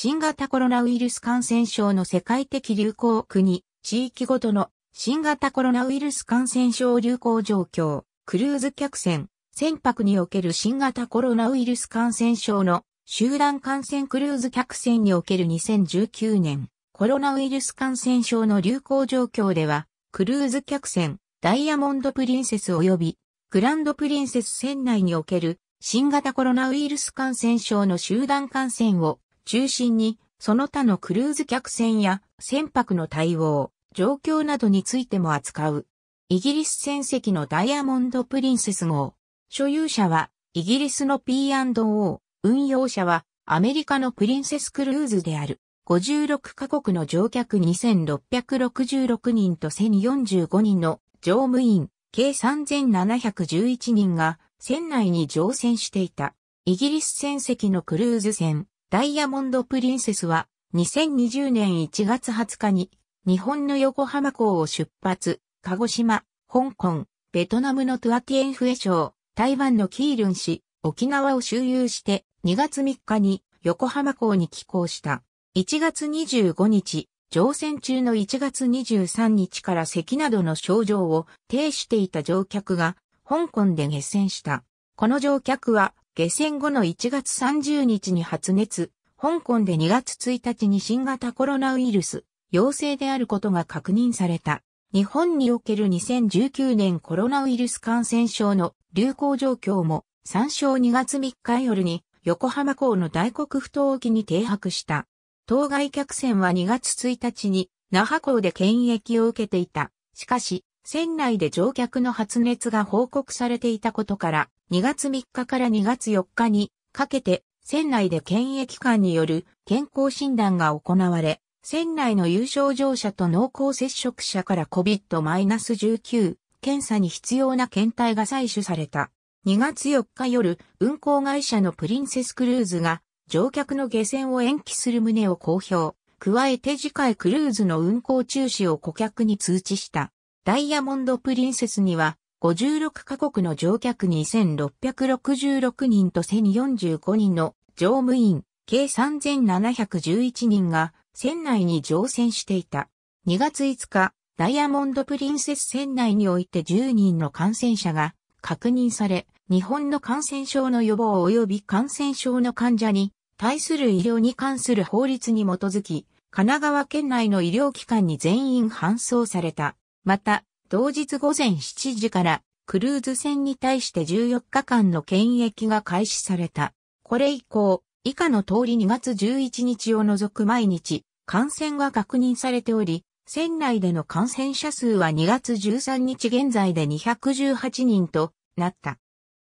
新型コロナウイルス感染症の世界的流行国、地域ごとの新型コロナウイルス感染症流行状況、クルーズ客船、船舶における新型コロナウイルス感染症の集団感染クルーズ客船における2019年コロナウイルス感染症の流行状況では、クルーズ客船ダイヤモンドプリンセス及びグランドプリンセス船内における新型コロナウイルス感染症の集団感染を中心に、その他のクルーズ客船や船舶の対応、状況などについても扱う。イギリス船籍のダイヤモンド・プリンセス号。所有者はイギリスの P&O、運用者はアメリカのプリンセスクルーズである。56カ国の乗客2666人と1045人の乗務員、計3711人が船内に乗船していた。イギリス船籍のクルーズ船、ダイヤモンドプリンセスは2020年1月20日に日本の横浜港を出発、鹿児島、香港、ベトナムのトゥアティエンフエ省、台湾のキールン市、沖縄を周遊して2月3日に横浜港に寄港した。1月25日、乗船中の1月23日から咳などの症状を呈していた乗客が香港で下船した。この乗客は下船後の1月30日に発熱、香港で2月1日に新型コロナウイルス陽性であることが確認された。日本における2019年コロナウイルス感染症の流行状況も参照2月3日夜に横浜港の大黒ふ頭沖に停泊した。当該客船は2月1日に那覇港で検疫を受けていた。しかし、船内で乗客の発熱が報告されていたことから、2月3日から2月4日にかけて、船内で検疫官による健康診断が行われ、船内の有症状者と濃厚接触者から COVID-19 検査に必要な検体が採取された。2月4日夜、運航会社のプリンセスクルーズが乗客の下船を延期する旨を公表。加えて次回クルーズの運航中止を顧客に通知した。ダイヤモンドプリンセスには56カ国の乗客2666人と1045人の乗務員計3711人が船内に乗船していた。2月5日、ダイヤモンド・プリンセス船内において10人の感染者が確認され、日本の感染症の予防及び感染症の患者に対する医療に関する法律に基づき、神奈川県内の医療機関に全員搬送された。また、同日午前7時からクルーズ船に対して14日間の検疫が開始された。これ以降、以下の通り2月11日を除く毎日、感染が確認されており、船内での感染者数は2月13日現在で218人となった。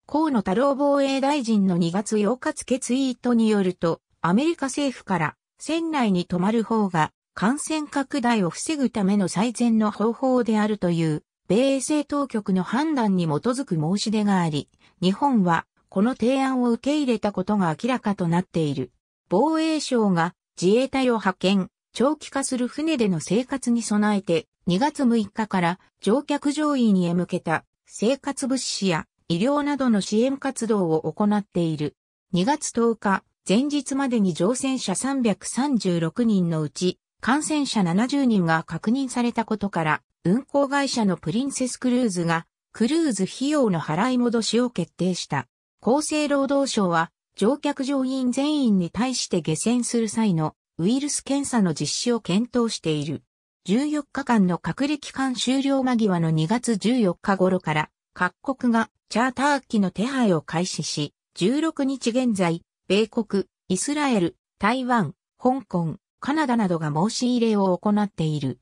河野太郎防衛大臣の2月8日付ツイートによると、アメリカ政府から船内に泊まる方が感染拡大を防ぐための最善の方法であるという、米衛生当局の判断に基づく申し出があり、日本はこの提案を受け入れたことが明らかとなっている。防衛省が自衛隊を派遣、長期化する船での生活に備えて、2月6日から乗客乗員へ向けた生活物資や医療などの支援活動を行っている。2月10日、前日までに乗船者336人のうち感染者70人が確認されたことから、運航会社のプリンセスクルーズが、クルーズ費用の払い戻しを決定した。厚生労働省は、乗客乗員全員に対して下船する際のウイルス検査の実施を検討している。14日間の隔離期間終了間際の2月14日頃から、各国がチャーター機の手配を開始し、16日現在、米国、イスラエル、台湾、香港、カナダなどが申し入れを行っている。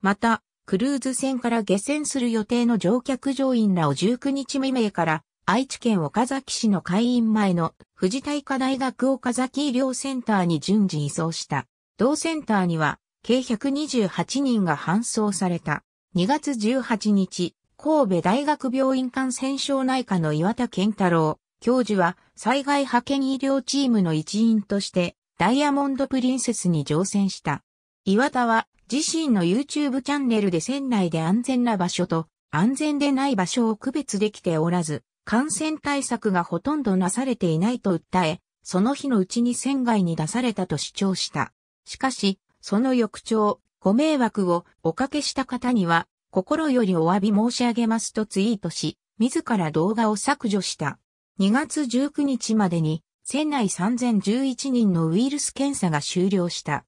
また、クルーズ船から下船する予定の乗客乗員らを19日未明から愛知県岡崎市の会員前の富士大科大学岡崎医療センターに順次移送した。同センターには計128人が搬送された。2月18日、神戸大学病院感染症内科の岩田健太郎教授は災害派遣医療チームの一員としてダイヤモンドプリンセスに乗船した。岩田は自身の YouTube チャンネルで船内で安全な場所と安全でない場所を区別できておらず、感染対策がほとんどなされていないと訴え、その日のうちに船外に出されたと主張した。しかし、その翌朝、ご迷惑をおかけした方には、心よりお詫び申し上げますとツイートし、自ら動画を削除した。2月19日までに船内3011人のウイルス検査が終了した。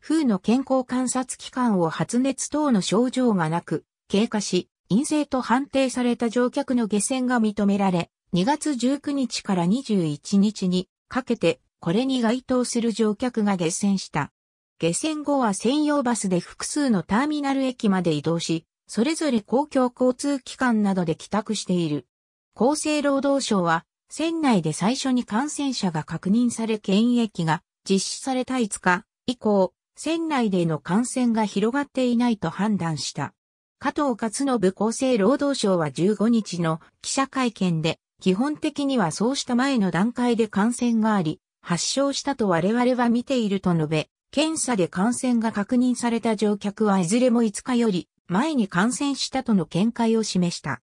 風の健康観察期間を発熱等の症状がなく、経過し、陰性と判定された乗客の下船が認められ、2月19日から21日にかけて、これに該当する乗客が下船した。下船後は専用バスで複数のターミナル駅まで移動し、それぞれ公共交通機関などで帰宅している。厚生労働省は、船内で最初に感染者が確認され検疫が実施された5日以降、船内での感染が広がっていないと判断した。加藤勝信厚生労働省は15日の記者会見で、基本的にはそうした前の段階で感染があり、発症したと我々は見ていると述べ、検査で感染が確認された乗客はいずれも5日より前に感染したとの見解を示した。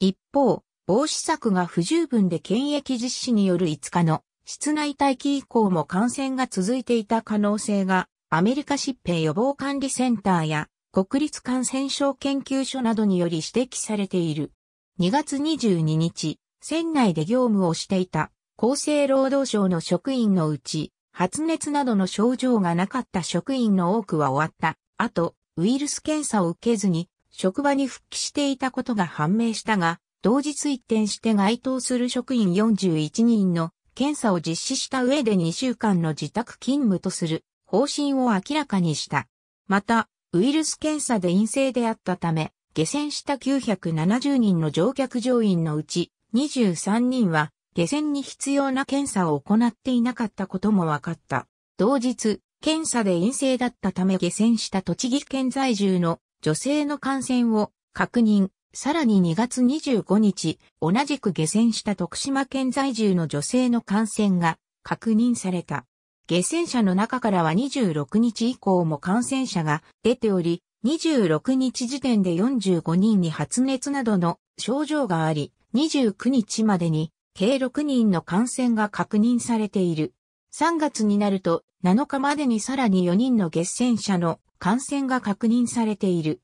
一方、防止策が不十分で検疫実施による5日の室内待機以降も感染が続いていた可能性がアメリカ疾病予防管理センターや国立感染症研究所などにより指摘されている。2月22日、船内で業務をしていた厚生労働省の職員のうち、発熱などの症状がなかった職員の多くは終わった後、ウイルス検査を受けずに職場に復帰していたことが判明したが、同日一転して該当する職員41人の検査を実施した上で2週間の自宅勤務とする方針を明らかにした。また、ウイルス検査で陰性であったため、下船した970人の乗客乗員のうち23人は下船に必要な検査を行っていなかったことも分かった。同日、検査で陰性だったため下船した栃木県在住の女性の感染を確認、さらに2月25日、同じく下船した徳島県在住の女性の感染が確認された。下船者の中からは26日以降も感染者が出ており、26日時点で45人に発熱などの症状があり、29日までに計6人の感染が確認されている。3月になると7日までにさらに4人の月船者の感染が確認されている。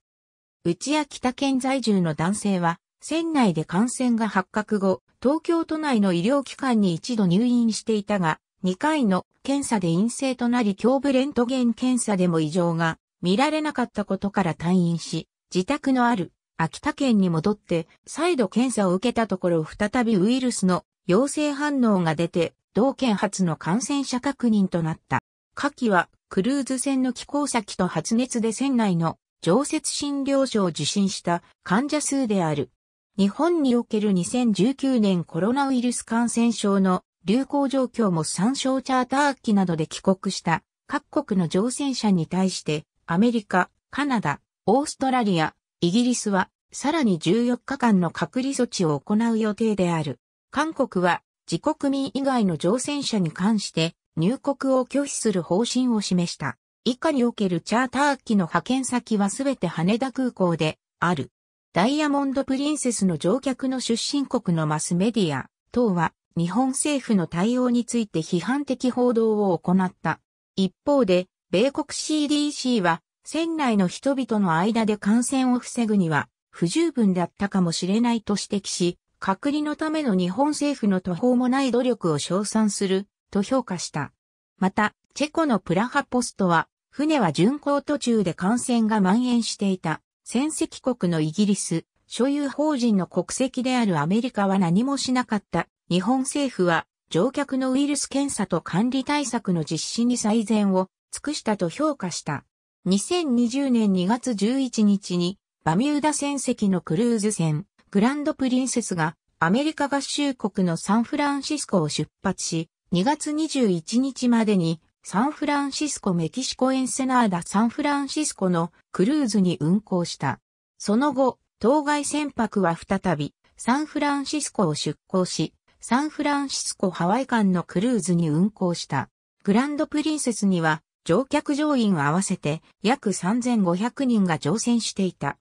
内や北県在住の男性は、船内で感染が発覚後、東京都内の医療機関に一度入院していたが、2回の検査で陰性となり胸部レントゲン検査でも異常が見られなかったことから退院し、自宅のある秋田県に戻って再度検査を受けたところ再びウイルスの陽性反応が出て、同県初の感染者確認となった。下記はクルーズ船の寄港先と発熱で船内の常設診療所を受診した患者数である。日本における2019年コロナウイルス感染症の流行状況も参照チャーター機などで帰国した各国の乗船者に対してアメリカ、カナダ、オーストラリア、イギリスはさらに14日間の隔離措置を行う予定である。韓国は自国民以外の乗船者に関して入国を拒否する方針を示した。以下におけるチャーター機の派遣先はすべて羽田空港である。ダイヤモンド・プリンセスの乗客の出身国のマスメディア等は日本政府の対応について批判的報道を行った。一方で、米国 CDC は船内の人々の間で感染を防ぐには不十分だったかもしれないと指摘し、隔離のための日本政府の途方もない努力を称賛すると評価した。また、チェコのプラハポストは、船は巡航途中で感染が蔓延していた。戦績国のイギリス、所有法人の国籍であるアメリカは何もしなかった。日本政府は、乗客のウイルス検査と管理対策の実施に最善を尽くしたと評価した。2020年2月11日に、バミューダ戦績のクルーズ船、グランドプリンセスが、アメリカ合衆国のサンフランシスコを出発し、2月21日までにサンフランシスコメキシコエンセナーダサンフランシスコのクルーズに運航した。その後、当該船舶は再びサンフランシスコを出港し、サンフランシスコハワイ間のクルーズに運航した。グランドプリンセスには乗客乗員合わせて約3500人が乗船していた。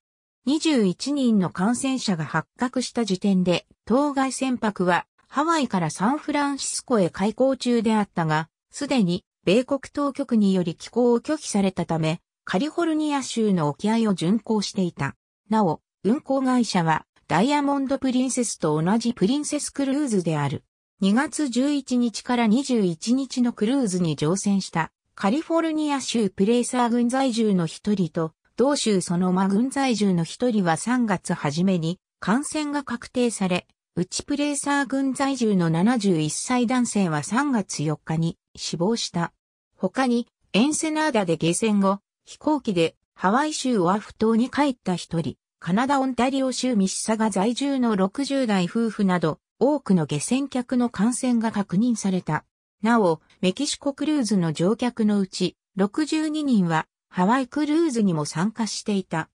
21人の感染者が発覚した時点で、当該船舶はハワイからサンフランシスコへ開港中であったが、すでに米国当局により寄港を拒否されたため、カリフォルニア州の沖合を巡航していた。なお、運航会社はダイヤモンドプリンセスと同じプリンセスクルーズである。2月11日から21日のクルーズに乗船したカリフォルニア州プレイサー軍在住の一人と同州その間軍在住の一人は3月初めに感染が確定され、うちプレイサー軍在住の71歳男性は3月4日に死亡した。他に、エンセナーダで下船後、飛行機でハワイ州オアフ島に帰った一人、カナダ・オンタリオ州ミシサガ在住の60代夫婦など、多くの下船客の感染が確認された。なお、メキシコクルーズの乗客のうち、62人はハワイクルーズにも参加していた。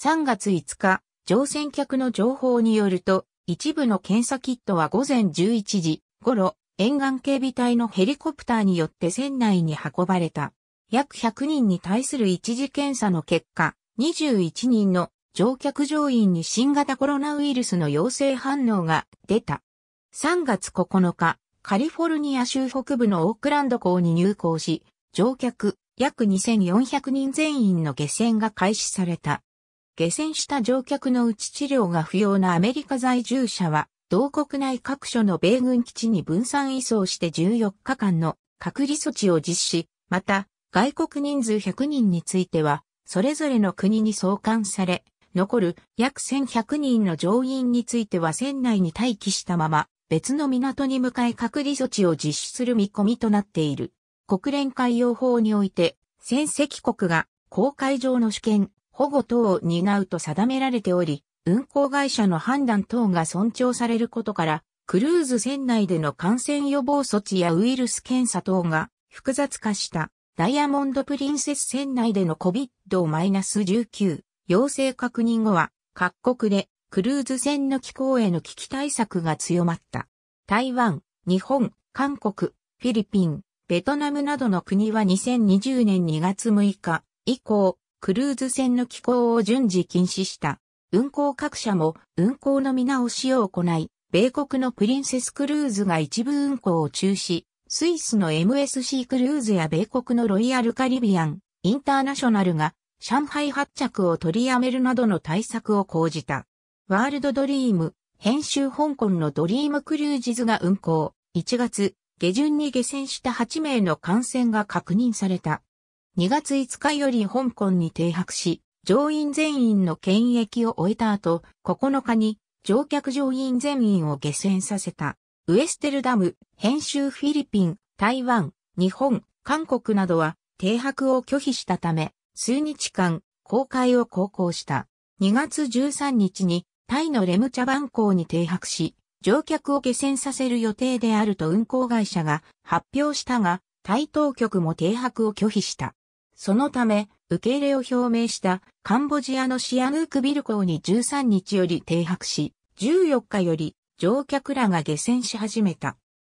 3月5日、乗船客の情報によると、一部の検査キットは午前11時頃、沿岸警備隊のヘリコプターによって船内に運ばれた。約100人に対する一次検査の結果、21人の乗客乗員に新型コロナウイルスの陽性反応が出た。3月9日、カリフォルニア州北部のオークランド港に入港し、乗客約2400人全員の下船が開始された。下船した乗客のうち治療が不要なアメリカ在住者は同国内各所の米軍基地に分散移送して14日間の隔離措置を実施、また、外国人数100人については、それぞれの国に送還され、残る約1100人の乗員については船内に待機したまま、別の港に向かい隔離措置を実施する見込みとなっている。国連海洋法において、戦績国が公海上の主権、保護等を担うと定められており、運航会社の判断等が尊重されることから、クルーズ船内での感染予防措置やウイルス検査等が複雑化したダイヤモンドプリンセス船内での COVID-19 陽性確認後は各国でクルーズ船の機構への危機対策が強まった。台湾、日本、韓国、フィリピン、ベトナムなどの国は2020年2月6日以降、クルーズ船の寄港を順次禁止した。運航各社も運航の見直しを行い、米国のプリンセスクルーズが一部運航を中止、スイスの MSC クルーズや米国のロイヤルカリビアン、インターナショナルが上海発着を取りやめるなどの対策を講じた。ワールドドリーム、編集香港のドリームクルージズが運航、1月下旬に下船した8名の感染が確認された。2月5日より香港に停泊し、乗員全員の検疫を終えた後、9日に乗客乗員全員を下船させた。ウエステルダム、編集フィリピン、台湾、日本、韓国などは停泊を拒否したため、数日間、航海を航行した。2月13日にタイのレムチャバン港に停泊し、乗客を下船させる予定であると運航会社が発表したが、タイ当局も停泊を拒否した。そのため、受け入れを表明したカンボジアのシアヌークビル港に13日より停泊し、14日より乗客らが下船し始めた。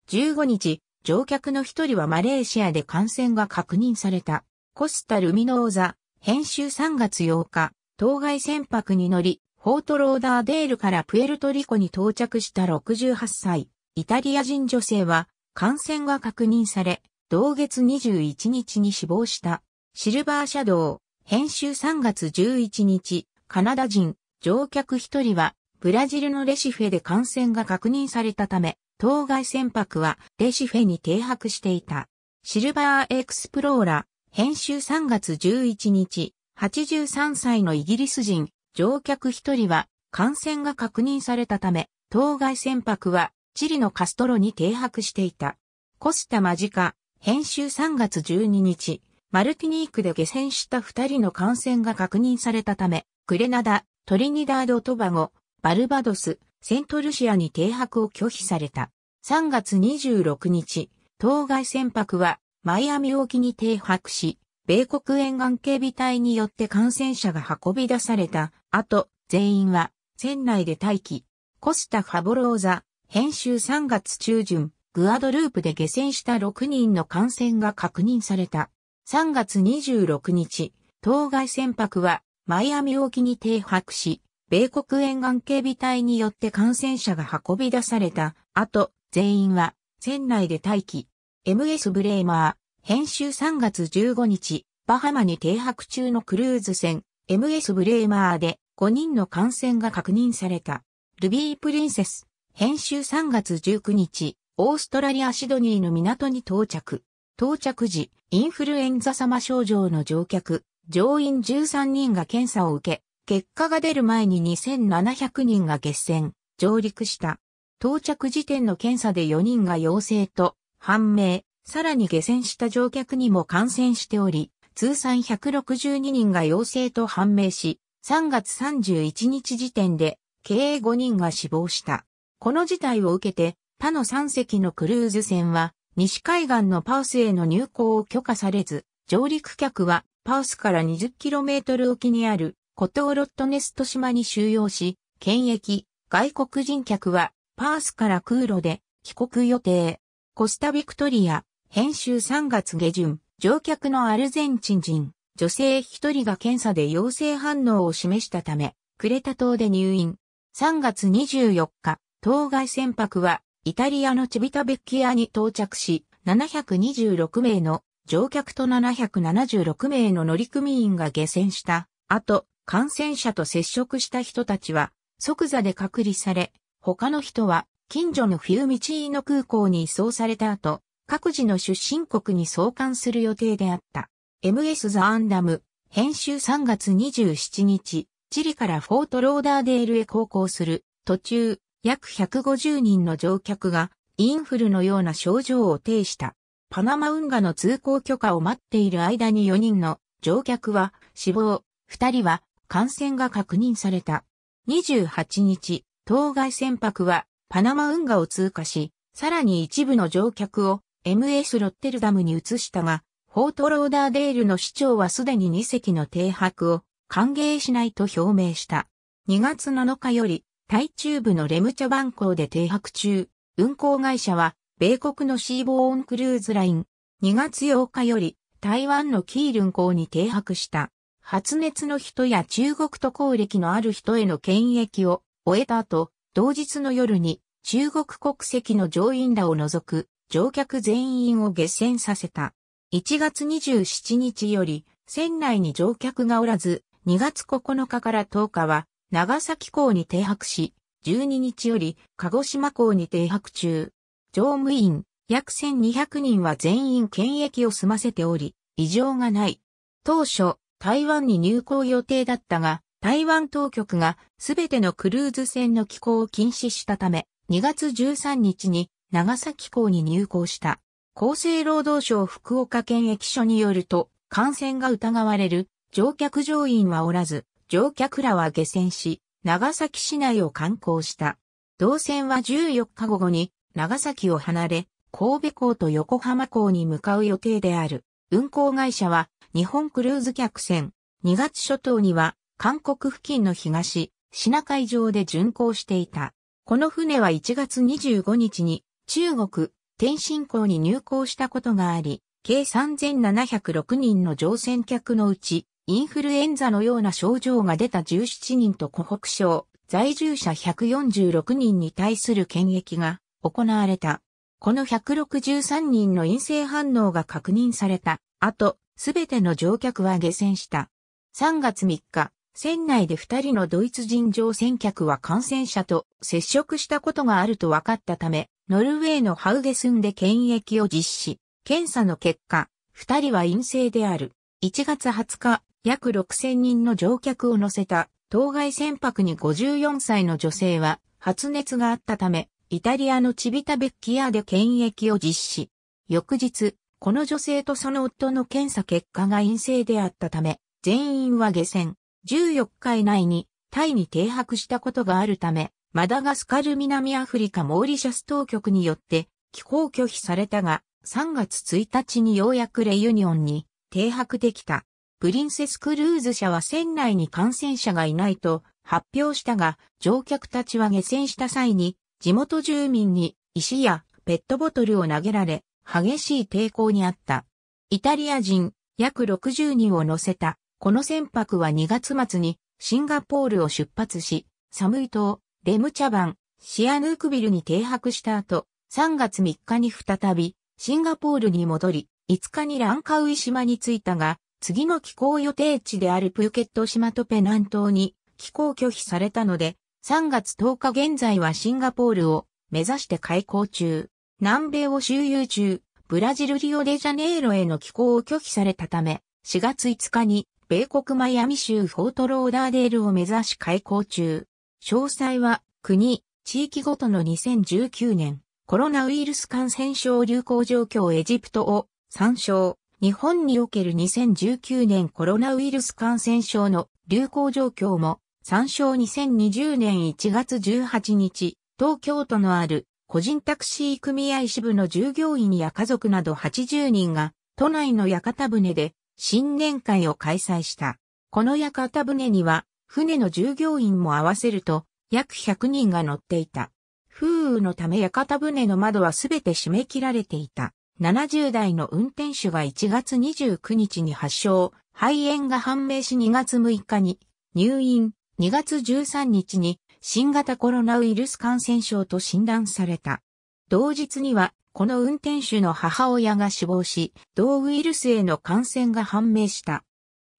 15日、乗客の一人はマレーシアで感染が確認された。コスタ・ルミノーザ、編集3月8日、当該船舶に乗り、フォートローダーデールからプエルトリコに到着した68歳、イタリア人女性は感染が確認され、同月21日に死亡した。シルバーシャドウ、編集3月11日、カナダ人、乗客1人は、ブラジルのレシフェで感染が確認されたため、当該船舶はレシフェに停泊していた。シルバーエクスプローラ、編集3月11日、83歳のイギリス人、乗客1人は、感染が確認されたため、当該船舶は、チリのカストロに停泊していた。コスタマジカ、編集3月12日、マルティニークで下船した二人の感染が確認されたため、クレナダ、トリニダード・トバゴ、バルバドス、セントルシアに停泊を拒否された。3月26日、当該船舶はマイアミ沖に停泊し、米国沿岸警備隊によって感染者が運び出された後、全員は船内で待機。コスタ・ファボローザ、編集3月中旬、グアドループで下船した6人の感染が確認された。3月26日、当該船舶はマイアミ沖に停泊し、米国沿岸警備隊によって感染者が運び出された後、全員は船内で待機。MS ブレーマー、編集3月15日、バハマに停泊中のクルーズ船、MS ブレーマーで5人の感染が確認された。ルビープリンセス、編集3月19日、オーストラリア・シドニーの港に到着。到着時、インフルエンザ様症状の乗客、乗員13人が検査を受け、結果が出る前に2700人が欠船、上陸した。到着時点の検査で4人が陽性と判明、さらに下船した乗客にも感染しており、通算162人が陽性と判明し、3月31日時点で、計5人が死亡した。この事態を受けて、他の3隻のクルーズ船は、西海岸のパウスへの入港を許可されず、上陸客はパウスから 20km 沖にあるコトーロットネスト島に収容し、検疫、外国人客はパースから空路で帰国予定。コスタビクトリア、編集3月下旬、乗客のアルゼンチン人、女性1人が検査で陽性反応を示したため、クレタ島で入院。3月24日、当該船舶はイタリアのチビタベッキアに到着し、726名の乗客と776名の乗組員が下船したあと、感染者と接触した人たちは即座で隔離され、他の人は近所の冬道の空港に移送された後、各自の出身国に送還する予定であった。MS ザ・アンダム、編集3月27日、チリからフォートローダーデールへ航行する途中、約150人の乗客がインフルのような症状を呈した。パナマ運河の通行許可を待っている間に4人の乗客は死亡、2人は感染が確認された。28日、当該船舶はパナマ運河を通過し、さらに一部の乗客を MS ロッテルダムに移したが、フォートローダーデールの市長はすでに2隻の停泊を歓迎しないと表明した。2月7日より台中部のレムチャン港で停泊中、運航会社は、米国のシーボーンクルーズライン、2月8日より、台湾のキールン港に停泊した、発熱の人や中国渡航歴のある人への検疫を終えた後、同日の夜に、中国国籍の乗員らを除く、乗客全員を下船させた。1月27日より、船内に乗客がおらず、2月9日から10日は、長崎港に停泊し、12日より鹿児島港に停泊中。乗務員約1200人は全員検疫を済ませており、異常がない。当初、台湾に入港予定だったが、台湾当局がすべてのクルーズ船の寄港を禁止したため、2月13日に長崎港に入港した。厚生労働省福岡検疫所によると、感染が疑われる乗客乗員はおらず、乗客らは下船し、長崎市内を観光した。動線は14日午後に長崎を離れ、神戸港と横浜港に向かう予定である。運航会社は日本クルーズ客船。2月初頭には韓国付近の東、品海上で巡航していた。この船は1月25日に中国、天津港に入港したことがあり、計3706人の乗船客のうちインフルエンザのような症状が出た17人と湖北省在住者146人に対する検疫が行われた。この163人の陰性反応が確認された後、すべての乗客は下船した。3月3日、船内で2人のドイツ人乗船客は感染者と接触したことがあると分かったため、ノルウェーのハウゲスンで検疫を実施。検査の結果、2人は陰性である。1月20日、約6000人の乗客を乗せた当該船舶に54歳の女性は発熱があったため、イタリアのチビタベッキアで検疫を実施。翌日、この女性とその夫の検査結果が陰性であったため、全員は下船。14日以内にタイに停泊したことがあるため、マダガスカル南アフリカモーリシャス当局によって帰港拒否されたが、3月1日にようやくレユニオンに停泊できた。プリンセスクルーズ社は船内に感染者がいないと発表したが、乗客たちは下船した際に、地元住民に石やペットボトルを投げられ、激しい抵抗にあった。イタリア人約60人を乗せた、この船舶は2月末にシンガポールを出発し、サムイ島、レムチャバン、シアヌークビルに停泊した後、3月3日に再び、シンガポールに戻り、5日にランカウイ島に着いたが、次の寄港予定地であるプーケット島とペナン島に寄港拒否されたので、3月10日現在はシンガポールを目指して開港中。南米を周遊中、ブラジルリオデジャネイロへの寄港を拒否されたため、4月5日に米国マイアミ州フォートローダーデールを目指し開港中。詳細は国、地域ごとの2019年コロナウイルス感染症流行状況エジプトを参照。日本における2019年コロナウイルス感染症の流行状況も、参照2020年1月18日、東京都のある個人タクシー組合支部の従業員や家族など80人が、都内の屋形船で新年会を開催した。この屋形船には、船の従業員も合わせると、約100人が乗っていた。風雨のため屋形船の窓はすべて閉め切られていた。70代の運転手が1月29日に発症、肺炎が判明し2月6日に入院、2月13日に新型コロナウイルス感染症と診断された。同日には、この運転手の母親が死亡し、同ウイルスへの感染が判明した。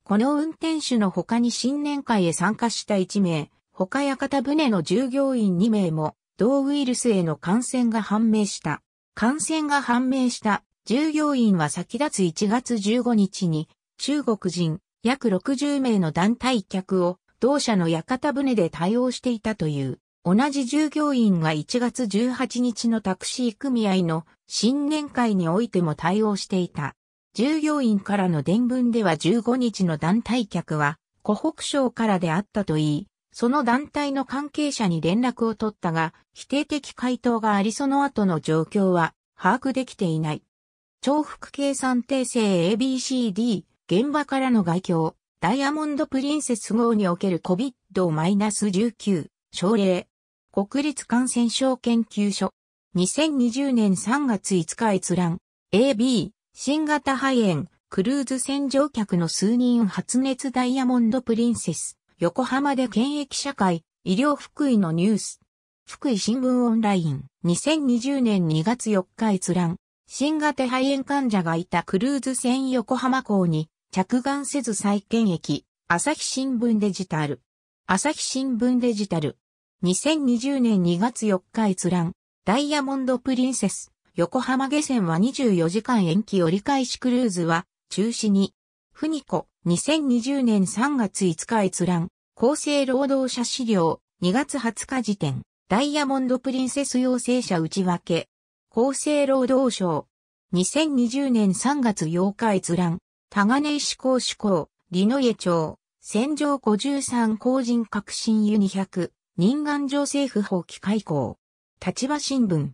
この運転手の他に新年会へ参加した1名、他屋形船の従業員2名も、同ウイルスへの感染が判明した。感染が判明した従業員は先立つ1月15日に中国人約60名の団体客を同社の屋形船で対応していたという。同じ従業員が1月18日のタクシー組合の新年会においても対応していた。従業員からの伝聞では15日の団体客は湖北省からであったといい、その団体の関係者に連絡を取ったが、否定的回答がありその後の状況は把握できていない。重複計算訂正 ABCD、現場からの外境、ダイヤモンドプリンセス号における COVID-19、症例、国立感染症研究所、2020年3月5日閲覧、AB、新型肺炎、クルーズ船乗客の数人発熱ダイヤモンドプリンセス。横浜で検疫社会、医療福井のニュース。福井新聞オンライン、2020年2月4日閲覧。新型肺炎患者がいたクルーズ船横浜港に着岸せず再検疫。朝日新聞デジタル。朝日新聞デジタル。2020年2月4日閲覧。ダイヤモンドプリンセス。横浜下船は24時間延期折り返しクルーズは中止に。ふにこ、2020年3月5日閲覧、厚生労働者資料、2月20日時点、ダイヤモンドプリンセス陽性者内訳、厚生労働省、2020年3月8日閲覧、高根市公主公、リノエ町、戦場53公人革新ユニ0 0人間女性不法機械講。立場新聞。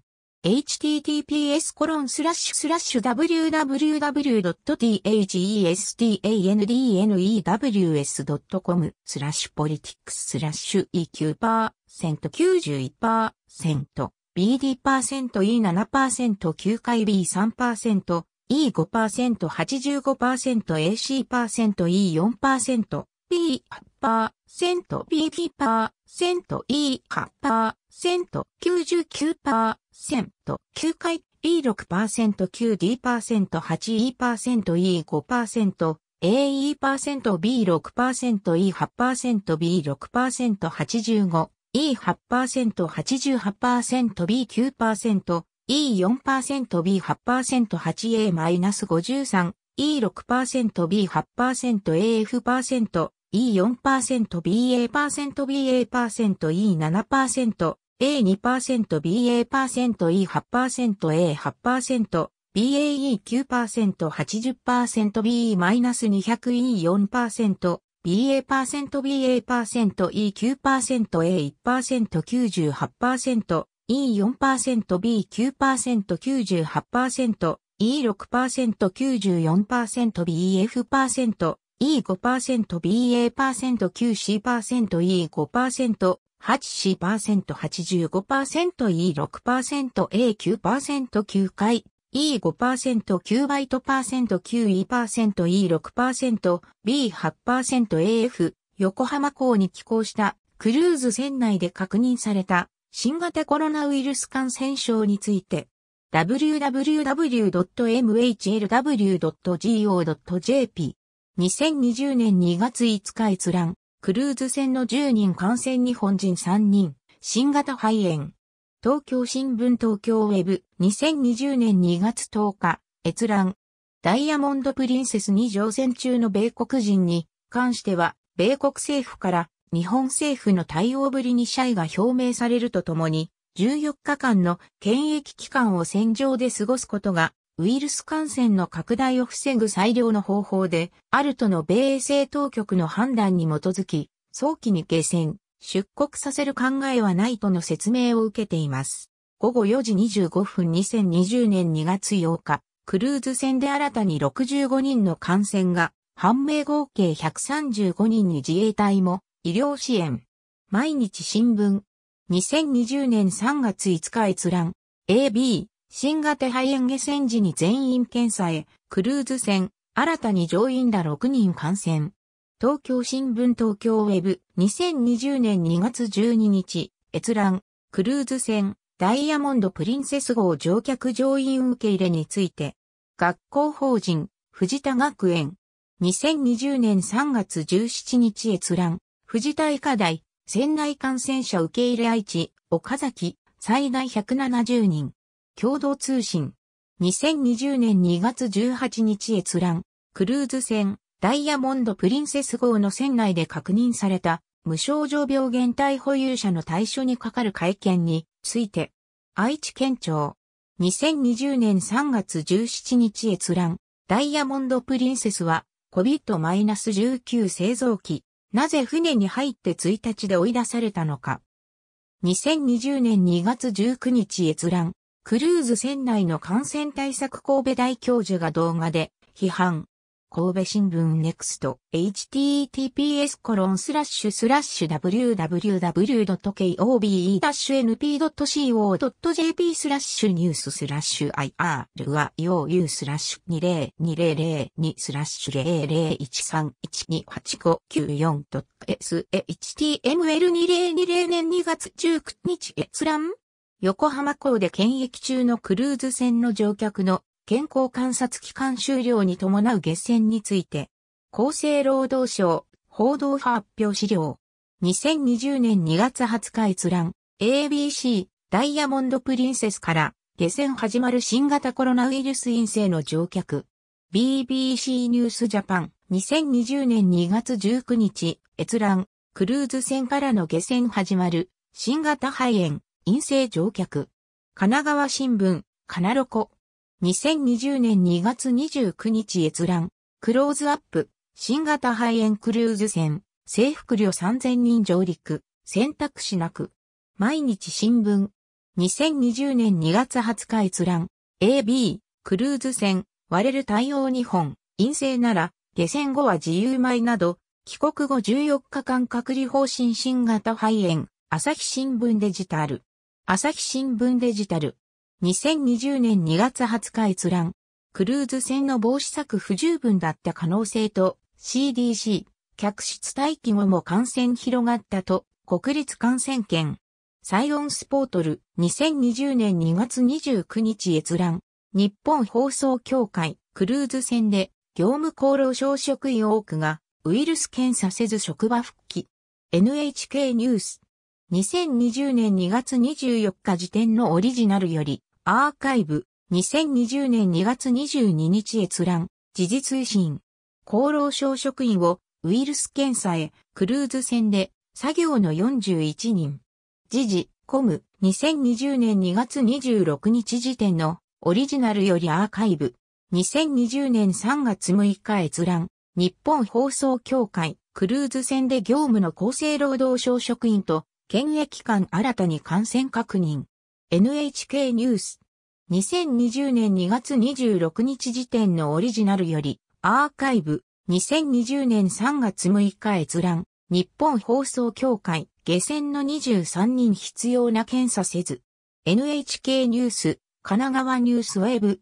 https コロンスラッシュスラッシュ www.thestandnews.com スラッシュポリティックススラッシュ E9%91% BD%E7%9 回 B3% E5%85%AC%E4% b 8 b ト e 8 9 9 1000と9回 b 6 9D%、8E%、E5%、AE%、B6%、E8%、B6%、85、E8%、88%、B9%、E4%、B8%、8A-53、E6%、B8%、AF%、E4%、BA%、BA%、E7%、A2%、BA%、E8%、A8%、BAE9%、80%、BE-200E4%、BA%、BA%、E9%、A1%、98%、E4%、B9%、98%、E6%、94%、BF%、E5%、BA%、q c E5%、8C%、85%、E6%、A9%、9回、E5%、9バイトパーセント、QE%、E6%、B8%、AF、横浜港に寄港したクルーズ船内で確認された新型コロナウイルス感染症について、www.mhlw.go.jp2020 年2月5日閲覧クルーズ船の10人感染日本人3人、新型肺炎。東京新聞東京ウェブ2020年2月10日、閲覧。ダイヤモンドプリンセスに乗船中の米国人に関しては、米国政府から日本政府の対応ぶりに謝意が表明されるとともに、14日間の検疫期間を戦場で過ごすことがウイルス感染の拡大を防ぐ最良の方法で、あるとの米衛生当局の判断に基づき、早期に下船、出国させる考えはないとの説明を受けています。午後4時25分2020年2月8日、クルーズ船で新たに65人の感染が判明合計135人に自衛隊も医療支援。毎日新聞。2020年3月5日閲覧。AB 新型肺炎下船時に全員検査へ、クルーズ船、新たに乗員ら6人感染。東京新聞東京ウェブ、2020年2月12日、閲覧、クルーズ船、ダイヤモンドプリンセス号乗客乗員受け入れについて、学校法人、藤田学園、2020年3月17日閲覧、藤田医科大、船内感染者受け入れ愛知、岡崎、最大170人。共同通信。2020年2月18日閲覧、クルーズ船、ダイヤモンド・プリンセス号の船内で確認された、無症状病原体保有者の対処にかかる会見について、愛知県庁、2020年3月17日閲覧、ダイヤモンド・プリンセスは、COVID-19 製造機、なぜ船に入って1日で追い出されたのか。2020年2月19日閲覧、クルーズ船内の感染対策神戸大教授が動画で批判。神戸新聞ネクスト https コロンスラッシュスラッシュ www.kobe-np.co.jp スラッシュニューススラッシュ ir は you スラッシュ2 0 2 0 0 2スラッシュ001312859 4 s h t m l 2 0 2 0年2月19日閲覧横浜港で検疫中のクルーズ船の乗客の健康観察期間終了に伴う下船について、厚生労働省報道発表資料、2020年2月20日閲覧、ABC ダイヤモンドプリンセスから下船始まる新型コロナウイルス陰性の乗客、BBC ニュースジャパン、2020年2月19日閲覧、クルーズ船からの下船始まる新型肺炎、陰性乗客。神奈川新聞、カナロコ。2020年2月29日閲覧。クローズアップ。新型肺炎クルーズ船。制服旅3000人上陸。選択肢なく。毎日新聞。2020年2月20日閲覧。AB、クルーズ船、割れる対応2本、陰性なら、下船後は自由米など、帰国後14日間隔離方針新型肺炎、朝日新聞デジタル。朝日新聞デジタル。2020年2月20日閲覧。クルーズ船の防止策不十分だった可能性と CDC、客室待機後も感染広がったと国立感染研。サイオンスポートル2020年2月29日閲覧。日本放送協会クルーズ船で業務功労省職員多くがウイルス検査せず職場復帰。NHK ニュース2020年2月24日時点のオリジナルより、アーカイブ、2020年2月22日閲覧、時事通信。厚労省職員をウイルス検査へ、クルーズ船で、作業の41人。時事、コム、2020年2月26日時点の、オリジナルよりアーカイブ。2020年3月6日閲覧。日本放送協会、クルーズ船で業務の厚生労働省職員と検疫官新たに感染確認。NHK ニュース。2020年2月26日時点のオリジナルより、アーカイブ。2020年3月6日閲覧。日本放送協会。下船の23人必要な検査せず。NHK ニュース。神奈川ニュースウェブ。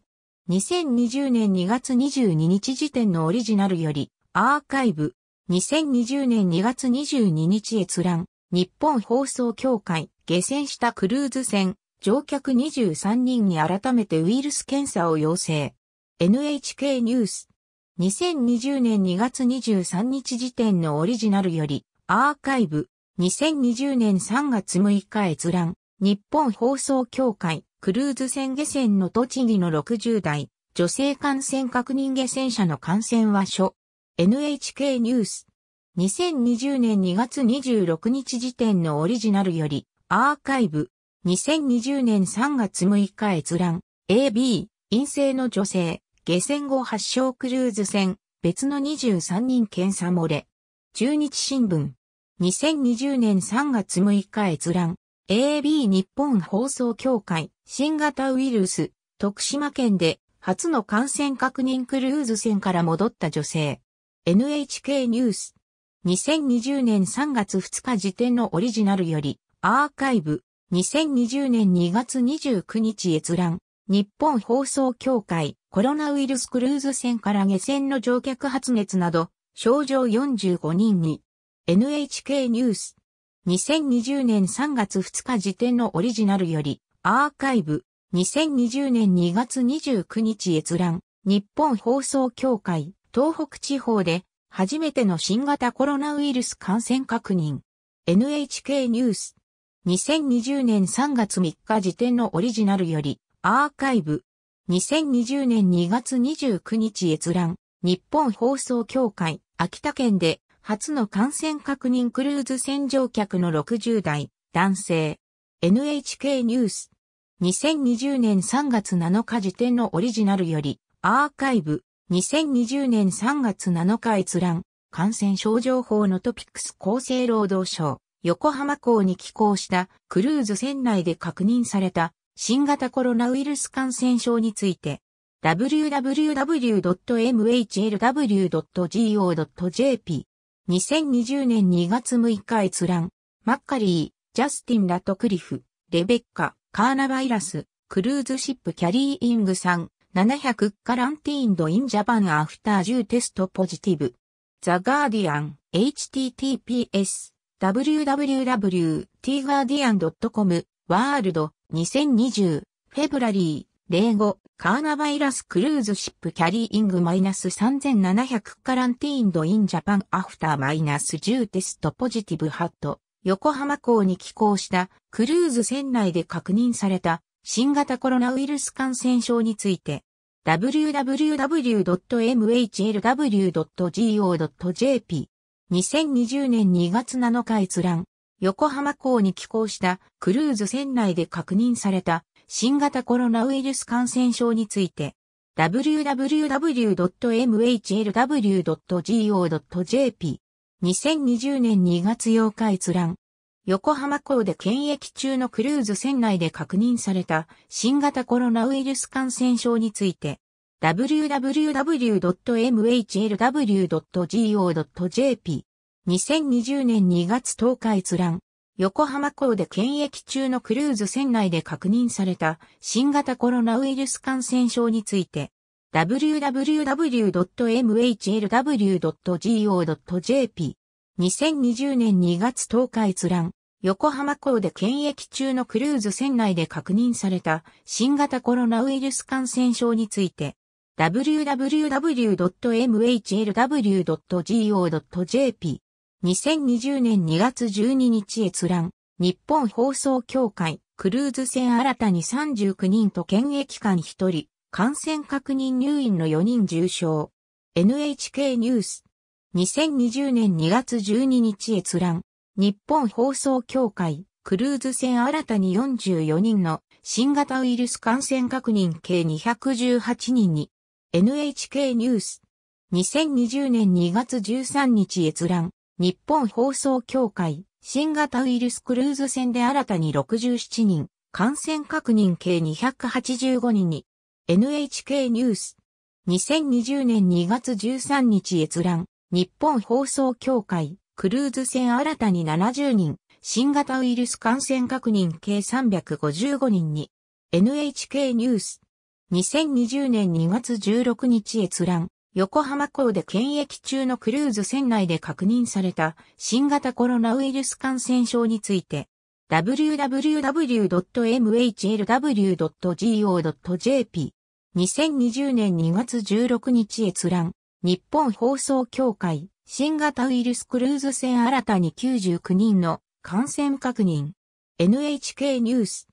2020年2月22日時点のオリジナルより、アーカイブ。2020年2月22日閲覧。日本放送協会、下船したクルーズ船、乗客23人に改めてウイルス検査を要請。NHK ニュース。2020年2月23日時点のオリジナルより、アーカイブ。2020年3月6日閲覧。日本放送協会、クルーズ船下船の栃木の60代、女性感染確認下船者の感染は初。NHK ニュース。2020年2月26日時点のオリジナルより、アーカイブ、2020年3月6日閲覧、AB、陰性の女性、下船後発症クルーズ船、別の23人検査漏れ。中日新聞、2020年3月6日閲覧、AB 日本放送協会、新型ウイルス、徳島県で、初の感染確認クルーズ船から戻った女性。NHK ニュース。2020年3月2日時点のオリジナルより、アーカイブ、2020年2月29日閲覧、日本放送協会、コロナウイルスクルーズ船から下船の乗客発熱など、症状45人に、NHK ニュース、2020年3月2日時点のオリジナルより、アーカイブ、2020年2月29日閲覧、日本放送協会、東北地方で、初めての新型コロナウイルス感染確認。NHK ニュース。2020年3月3日時点のオリジナルより、アーカイブ。2020年2月29日閲覧。日本放送協会、秋田県で、初の感染確認クルーズ船乗客の60代、男性。NHK ニュース。2020年3月7日時点のオリジナルより、アーカイブ。2020年3月7日閲覧、感染症情報のトピックス厚生労働省、横浜港に寄港したクルーズ船内で確認された新型コロナウイルス感染症について、www.mhlw.go.jp 2020年2月6日閲覧、マッカリー、ジャスティン・ラトクリフ、レベッカ、カーナバイラス、クルーズシップキャリーイングさん、700カランティーンドインジャパンアフター10テストポジティブ。ザ・ガーディアン、https、www.tguardian.com、ワールド、2020、フェブラリー、例語、カーナバイラスクルーズシップキャリーイングマイナス3700カランティーンドインジャパンアフターマイナス10テストポジティブハット、横浜港に寄港したクルーズ船内で確認された新型コロナウイルス感染症について www.mhlw.go.jp。2020年2月7日閲覧。横浜港に寄港したクルーズ船内で確認された新型コロナウイルス感染症について www.mhlw.go.jp2020 年2月8日閲覧横浜港で検疫中のクルーズ船内で確認された新型コロナウイルス感染症について、www.mhlw.go.jp 2020年2月10日閲覧横浜港で検疫中のクルーズ船内で確認された新型コロナウイルス感染症について www.mhlw.go.jp 2020年2月10日閲覧横浜港で検疫中のクルーズ船内で確認された新型コロナウイルス感染症について、www.mhlw.go.jp 2020年2月12日閲覧、日本放送協会、クルーズ船新たに39人と検疫官1人、感染確認入院の4人重症。NHK ニュース。2020年2月12日閲覧。日本放送協会、クルーズ船新たに44人の新型ウイルス感染確認計218人に、NHK ニュース、2020年2月13日閲覧、日本放送協会、新型ウイルスクルーズ船で新たに67人、感染確認計285人に、NHK ニュース、2020年2月13日閲覧、日本放送協会、クルーズ船新たに70人、新型ウイルス感染確認計355人に、NHK ニュース。2020年2月16日閲覧、横浜港で検疫中のクルーズ船内で確認された新型コロナウイルス感染症について、www.mhlw.go.jp 2020年2月16日閲覧、日本放送協会新型ウイルスクルーズ船新たに99人の感染確認。NHK ニュース。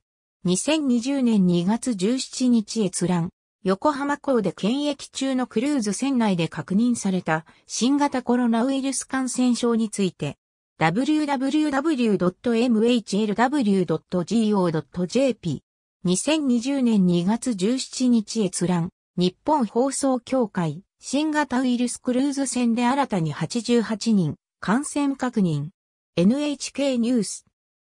2020年2月17日閲覧。横浜港で検疫中のクルーズ船内で確認された新型コロナウイルス感染症について www.mhlw.go.jp 2020年2月17日閲覧日本放送協会新型ウイルスクルーズ船で新たに88人、感染確認。NHK ニュース。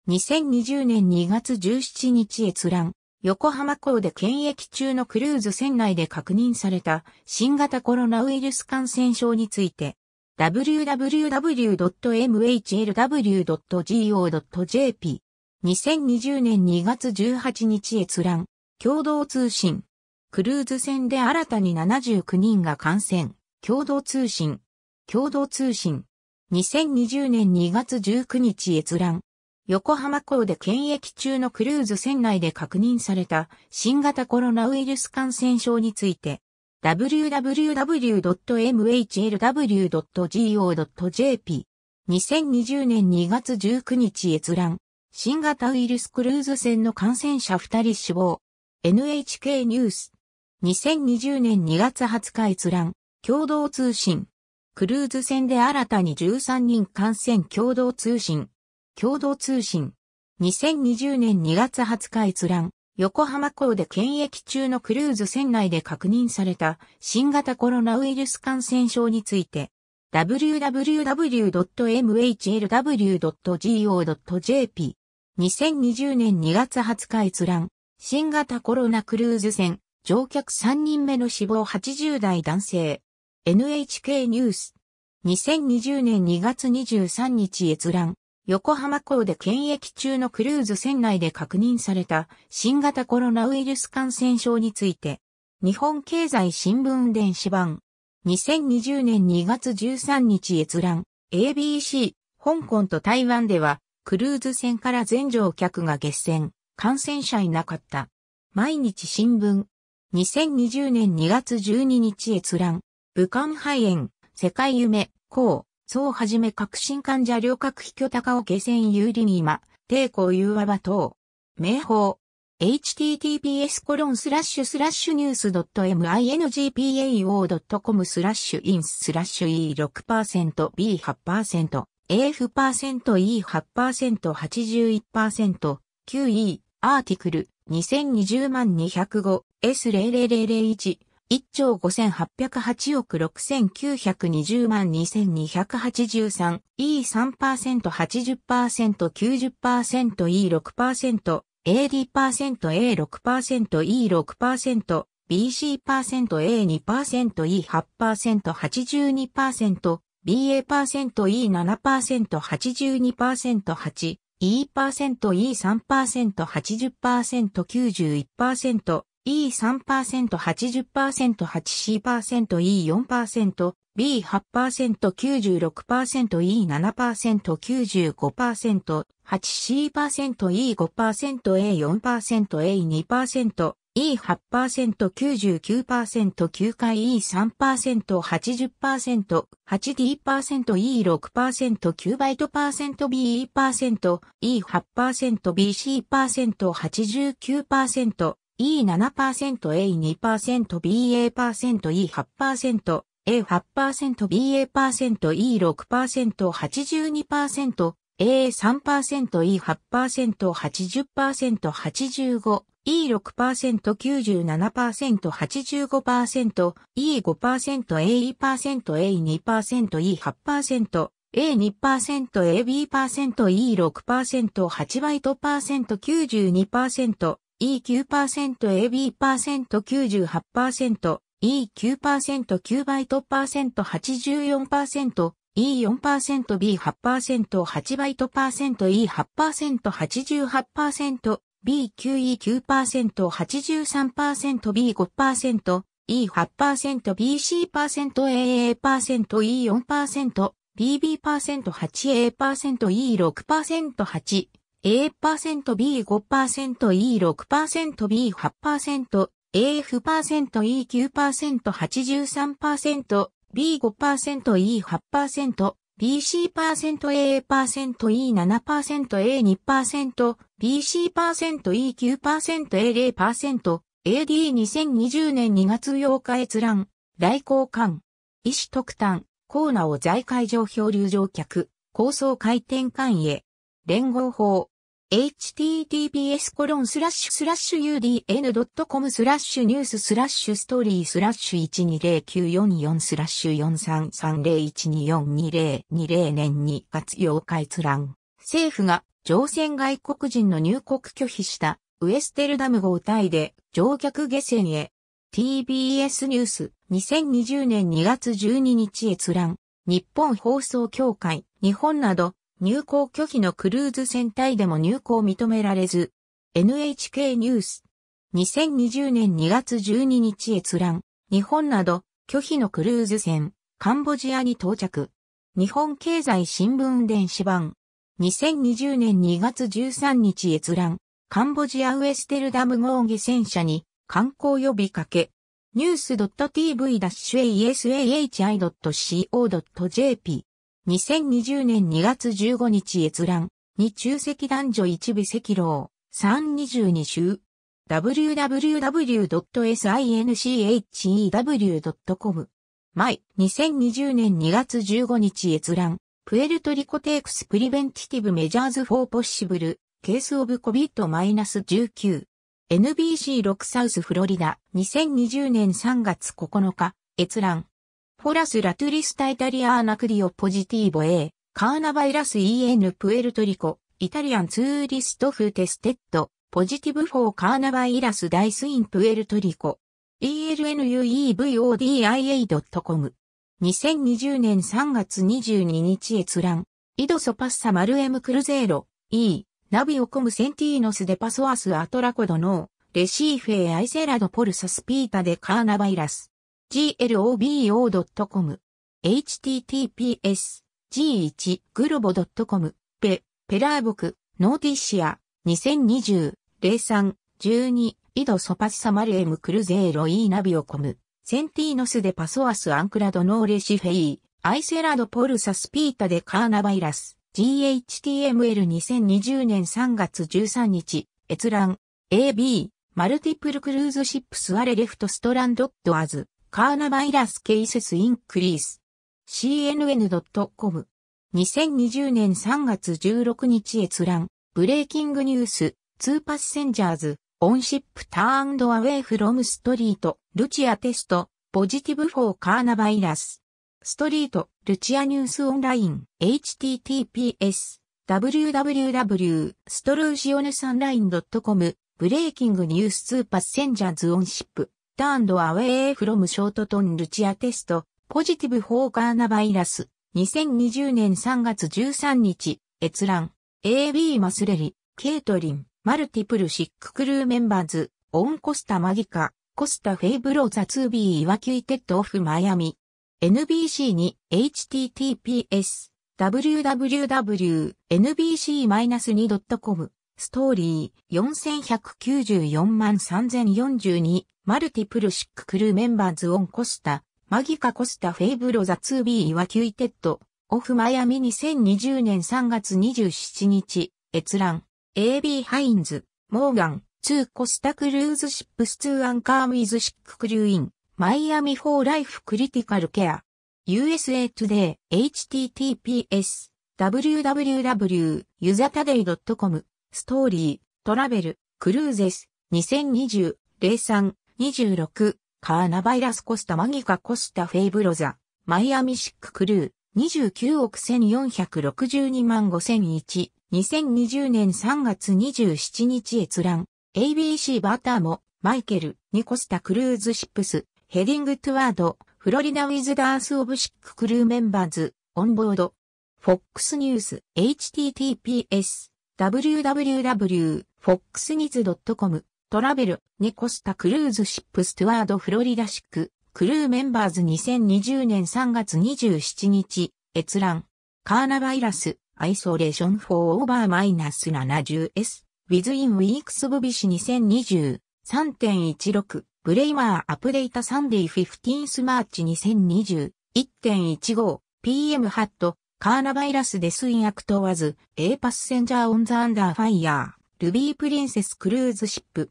2020年2月17日閲覧。横浜港で検疫中のクルーズ船内で確認された新型コロナウイルス感染症について www.mhlw.go.jp2020 年2月18日閲覧共同通信クルーズ船で新たに79人が感染、共同通信、共同通信、2020年2月19日閲覧、横浜港で検疫中のクルーズ船内で確認された新型コロナウイルス感染症について、www.mhlw.go.jp 2020年2月19日閲覧、新型ウイルスクルーズ船の感染者2人死亡、NHK ニュース2020年2月20日閲覧、共同通信。クルーズ船で新たに13人感染共同通信。共同通信。2020年2月20日閲覧、横浜港で検疫中のクルーズ船内で確認された新型コロナウイルス感染症について、www.mhlw.go.jp2020 年2月20日閲覧、新型コロナクルーズ船乗客3人目の死亡80代男性。NHK ニュース。2020年2月23日閲覧。横浜港で検疫中のクルーズ船内で確認された新型コロナウイルス感染症について。日本経済新聞電子版。2020年2月13日閲覧。ABC、香港と台湾では、クルーズ船から全乗客が下船、感染者いなかった。毎日新聞。2020年2月12日閲覧、武漢肺炎、世界夢、こう、そうはじめ革新患者両客秘巨高尾下船有利に今、抵抗融和場等。名宝。https コロンスラッシュスラッシュニュース .mingpao.com スラッシュインスラッシュ E6%B8% AF%E8%81%QE アーティクル2020万205 s 0 0 0 1 1兆5808億6920万2283、E3%、80%、90%、E6%、AD%、A6%、E6%、BC%、A2%、E8%、82%、BA%E7%、82%、8、E%E3%、80%、91%、E3%、80%、8C%、E4%、B8%、96%、E7%、95%、8C%、E5%、A4%、A2%、E8%、99%、9回 E3%、80%、8D%、E6%、9バイト %BE%、E8%、BC%、89%、E7%、A2%、BA%、E8%、A8%、BA%、E6%、82%、A3%、E8%、80%、85%、E6%、97%、85%、A2%、A2%、E8%、A2%、AB%、E6%、8バイ92%、E9%AB%98%、E9%9 バイト %84%、E4%B8%、8バイト %E8%88%、B9E9%83%B5%、E8%BC%AA%E4%、BB%8A%E6%8 a B5%、E6%、B8%、AF%、E9%、83%、B5%、E8%、BC%、a E7%、A2%、BC%、E9%、A0%、AD2020 年2月8日閲覧、来航館、医師特単、コーナを在海上漂流乗客、高層回転艦へ。連合法。https コロンスラッシュスラッシュ udn.com スラッシュニューススラッシュストーリースラッシュ120944スラッシュ4330124220年2月8日閲覧。政府が乗船外国人の入国拒否したウエステルダム号隊で乗客下船へ。TBS ニュース2020年2月12日閲覧。日本放送協会、日本など入港拒否のクルーズ船体でも入港認められず、NHK ニュース、2020年2月12日閲覧、日本など拒否のクルーズ船、カンボジアに到着。日本経済新聞電子版、2020年2月13日閲覧、カンボジアウエステルダム合議戦車に観光呼びかけ、news.tv-asahi.co.jp 2020年2月15日閲覧、に中席男女一部赤老、322週。www.sinchew.com。前、2020年2月15日閲覧、プエルトリコテイクスプリベンティティブメジャーズフォーポッシブル、ケースオブコビットマイナス19。NBC6 サウスフロリダ、2020年3月9日、閲覧。コラス・ラトゥリスタ・イタリアーナ・クリオ・ポジティーボ・エー、カーナバイラス・ EN・ プエルトリコ、イタリアン・ツーリスト・フテステッド、ポジティブ・フォー・カーナバイラス・ダイス・イン・プエルトリコ、elnuevodia.com。2020年3月22日閲覧。イドソパッサマルエムクルゼーロ、E、ナビオコムセンティーノスデパソアスアトラコドノー、レシーフェアイセラドポルサスピータでカーナバイラス。globo.com https g1 グ b ボ .com ペ、ペラーボク、ノーティシア、2020、03、12、井戸ソパスサマレームクルゼーロイーナビオコム、センティーノスデパソアスアンクラドノーレシフェイ、アイセラドポルサスピータでカーナバイラス、GHTML2020 年3月13日、閲覧、AB、マルティプルクルーズシップスアレレフトストランドットアズ。カーナバイラスケイセスインクリース。cnn.com。2020年3月16日閲覧。ブレイキングニュース。ツーパッセンジャーズ。オンシップターンドアウェイフロムストリート。ルチアテスト。ポジティブフォーカーナバイラス。ストリート。ルチアニュースオンライン。https。www. ストルージオネサンライン .com。ブレイキングニュースツーパッセンジャーズオンシップ。ターンドアウェイフロムショートトンルチアテスト、ポジティブフォーカーナバイラス、2020年3月13日、閲覧、AB マスレリ、ケイトリン、マルティプルシッククルーメンバーズ、オンコスタマギカ、コスタフェイブローザ 2B イワキュイテッドオフマイアミ。NBC に https www.nbc-2.com ストーリー4194万3042マルティプルシッククルーメンバーズオンコスタマギカコスタフェイブロザ 2B はキュイテッドオフマイアミ2020年3月27日閲覧 AB ハインズモーガン2コスタクルーズシップス2アンカーウィズシッククルーインマイアミフォーライフクリティカルケア USA Today https w w w ユ u タ・ a t a d a y c o m ストーリー、トラベル、クルーゼス、2020、03、26、カーナバイラスコスタマギカコスタフェイブロザ、マイアミシッククルー、29億1462万5001、2020年3月27日閲覧、ABC バーターも、マイケル、ニコスタクルーズシップス、ヘディングトゥワード、フロリダウィズダースオブシッククルーメンバーズ、オンボード、フォックスニュース、https www.foxnews.com トラベルニコスタクルーズシップストゥワードフロリダシッククルーメンバーズ2020年3月27日閲覧カーナバイラスアイソレーション4オーバーマイナス 70S ウィズインウィークスブビシ2020 3.16ブレイマーアップデータサンディー15スマーチ2020 1.15PM ハットカーナバイラスデスインアクトワズ、A パッセンジャーオンザアンダーファイヤー、ルビープリンセスクルーズシップ。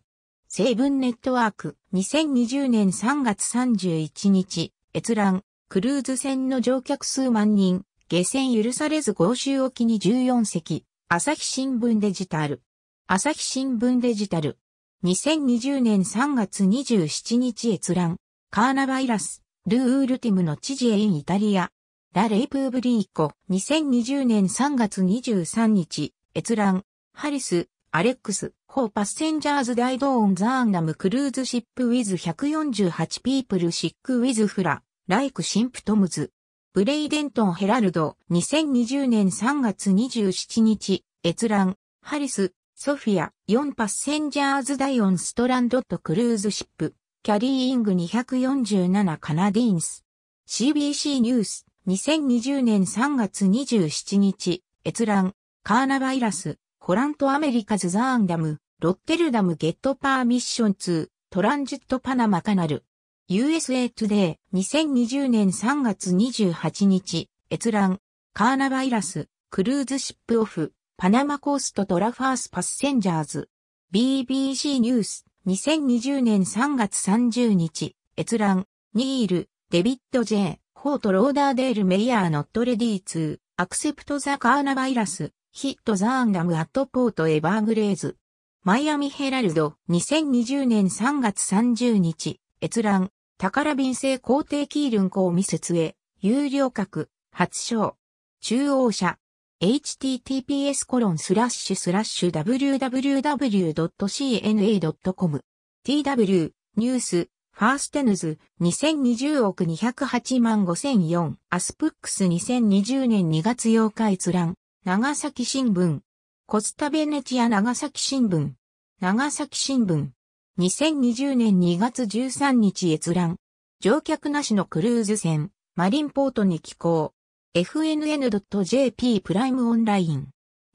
成分ネットワーク、2020年3月31日、閲覧、クルーズ船の乗客数万人、下船許されず合衆沖に14隻、朝日新聞デジタル。朝日新聞デジタル。2020年3月27日閲覧、カーナバイラス、ルーウルティムの知事エインイタリア、ラ・レイプーブリーコ、2020年3月23日、閲覧、ハリス、アレックス、ホーパッセンジャーズダイドオンザーンナムクルーズシップウィズ148ピープルシックウィズフラ、ライクシンプトムズ。ブレイデントンヘラルド、2020年3月27日、閲覧、ハリス、ソフィア、4パッセンジャーズダイオンストランドとクルーズシップ、キャリーイング247カナディーンス。CBC ニュース。2020年3月27日、閲覧、カーナバイラス、ホラントアメリカズザーンダム、ロッテルダムゲットパーミッション2、トランジットパナマカナル。USA Today 2020年3月28日、閲覧、カーナバイラス、クルーズシップオフ、パナマコーストトラファースパッセンジャーズ。BBC ニュース2020年3月30日、閲覧、ニール、デビッド・イ。フォートローダーデールメイヤーノットレディーツー、アクセプトザカーナバイラス、ヒットザアンダムアットポートエバーグレーズ。マイアミヘラルド、2020年3月30日、閲覧、宝便製皇帝キールンコミスツエ、有料格、発祥。中央社。https コロンスラッシュスラッシュ www.cna.com tw ニュースファーステヌズ、2020億208万5004、アスプックス2020年2月8日閲覧、長崎新聞、コスタベネチア長崎新聞、長崎新聞、2020年2月13日閲覧、乗客なしのクルーズ船、マリンポートに寄港、fnn.jp プライムオンライン、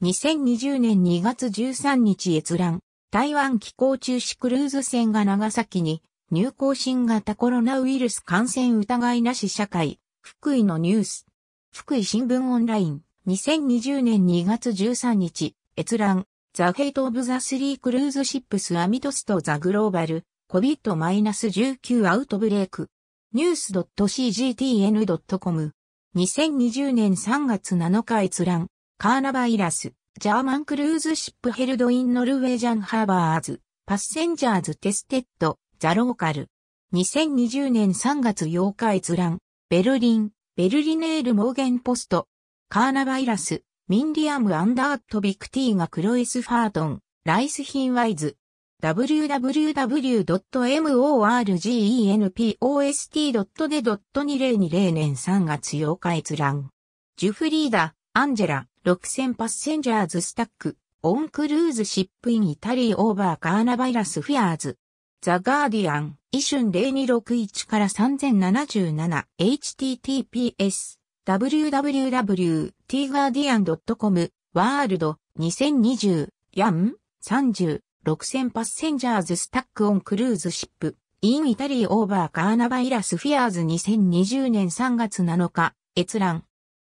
2020年2月13日閲覧、台湾寄港中止クルーズ船が長崎に、入校新型コロナウイルス感染疑いなし社会、福井のニュース。福井新聞オンライン、2020年2月13日、閲覧、ザ・ヘイト・オブ・ザ・スリー・クルーズ・シップス・アミトスト・ザ・グローバル、COVID-19 アウトブレイク、ニュース .cgtn.com。2020年3月7日閲覧、カーナバイラス、ジャーマン・クルーズ・シップ・ヘルド・イン・ノルウェージャン・ハーバーズ、パッセンジャーズ・テステッド。ザローカル。2020年3月8日閲覧。ベルリン、ベルリネール・モーゲンポスト。カーナバイラス、ミンディアム・アンダーット・ビクティーがクロエス・ファートン、ライス・ヒンワイズ。www.morgenpost.de.2020 年3月8日閲覧。ジュフリーダ、アンジェラ、6000パッセンジャーズスタック、オンクルーズシップインイタリーオーバーカーナバイラスフィアーズ。ザ・ガーディアン、イシュン0261から 3077https www.tguardian.com ワールド2020ヤン30 6000パッセンジャーズスタックオンクルーズシップイン・イタリーオーバーカーナバイラスフィアーズ2020年3月7日閲覧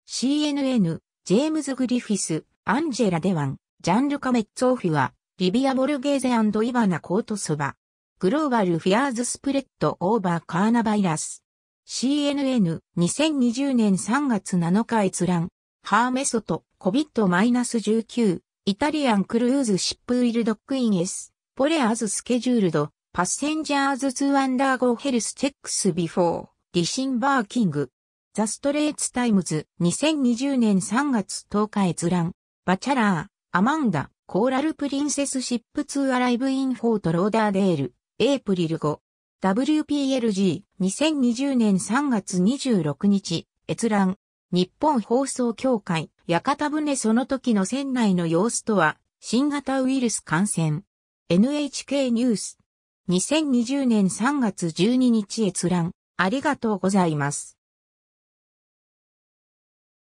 CNN ジェームズ・グリフィスアンジェラ・デワンジャンル・カメッツオフィはリビア・ボルゲーゼイバナ・コートスバグローバルフィアーズスプレッドオーバーカーナバイラス。CNN 2020年3月7日閲覧。ハーメソトコビット1 9イタリアンクルーズシップウィルドックインエスポレアーズスケジュールドパッセンジャーズツアンダーゴーヘルスチェックスビフォーリシンバーキングザストレーツタイムズ2020年3月10日閲覧バチャラーアマンダコーラルプリンセスシップツアライブインフォートローダーデールエイプリル5、WPLG2020 年3月26日、閲覧、日本放送協会、屋形船その時の船内の様子とは、新型ウイルス感染。NHK ニュース。2020年3月12日閲覧、ありがとうございます。